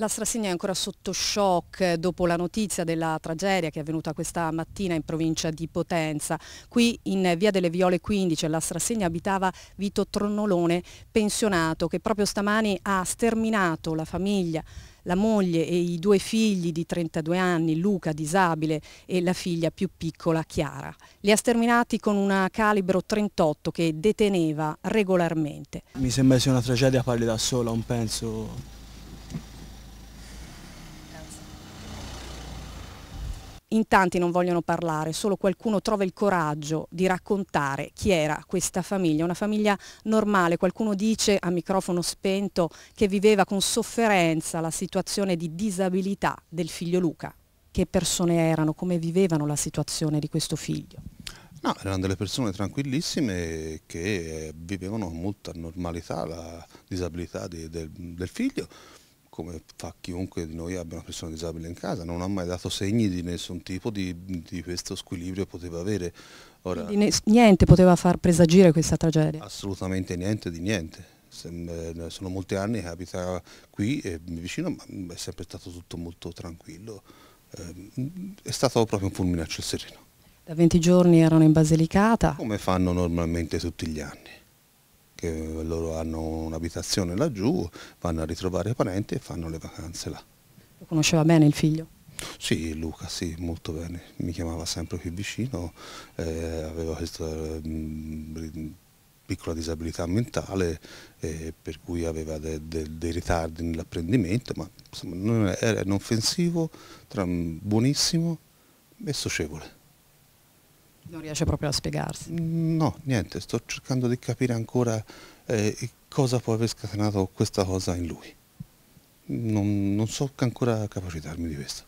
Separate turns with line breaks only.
La Strassegna è ancora sotto shock eh, dopo la notizia della tragedia che è avvenuta questa mattina in provincia di Potenza. Qui in via delle Viole 15 alla Strassegna abitava Vito Tronnolone, pensionato, che proprio stamani ha sterminato la famiglia la moglie e i due figli di 32 anni, Luca disabile e la figlia più piccola Chiara. Li ha sterminati con una calibro 38 che deteneva regolarmente. Mi sembra sia una tragedia parli da sola, non penso in tanti non vogliono parlare, solo qualcuno trova il coraggio di raccontare chi era questa famiglia, una famiglia normale, qualcuno dice a microfono spento che viveva con sofferenza la situazione di disabilità del figlio Luca. Che persone erano, come vivevano la situazione di questo figlio?
No, erano delle persone tranquillissime che eh, vivevano con molta normalità la disabilità di, del, del figlio come fa chiunque di noi abbia una persona disabile in casa, non ha mai dato segni di nessun tipo di, di questo squilibrio che poteva avere. Ora, Quindi
niente poteva far presagire questa tragedia?
Assolutamente niente di niente eh, sono molti anni che abita qui e vicino, ma è sempre stato tutto molto tranquillo. Ehm, è stato proprio un fulmine a ciel sereno.
Da 20 giorni erano in Basilicata.
Come fanno normalmente tutti gli anni che loro hanno un'abitazione laggiù, vanno a ritrovare i parenti e fanno le vacanze là.
Lo conosceva bene il figlio?
Sì, Luca, sì, molto bene. Mi chiamava sempre più vicino, eh, aveva questa mh, mm, piccola disabilità mentale eh, per cui aveva de, de, dei ritardi nell'apprendimento, ma insomma, non era inoffensivo, mm, buonissimo e socievole. Non riesce proprio a spiegarsi? No, niente, sto cercando di capire ancora eh, cosa può aver scatenato questa cosa in lui. Non, non so ancora capacitarmi di questo.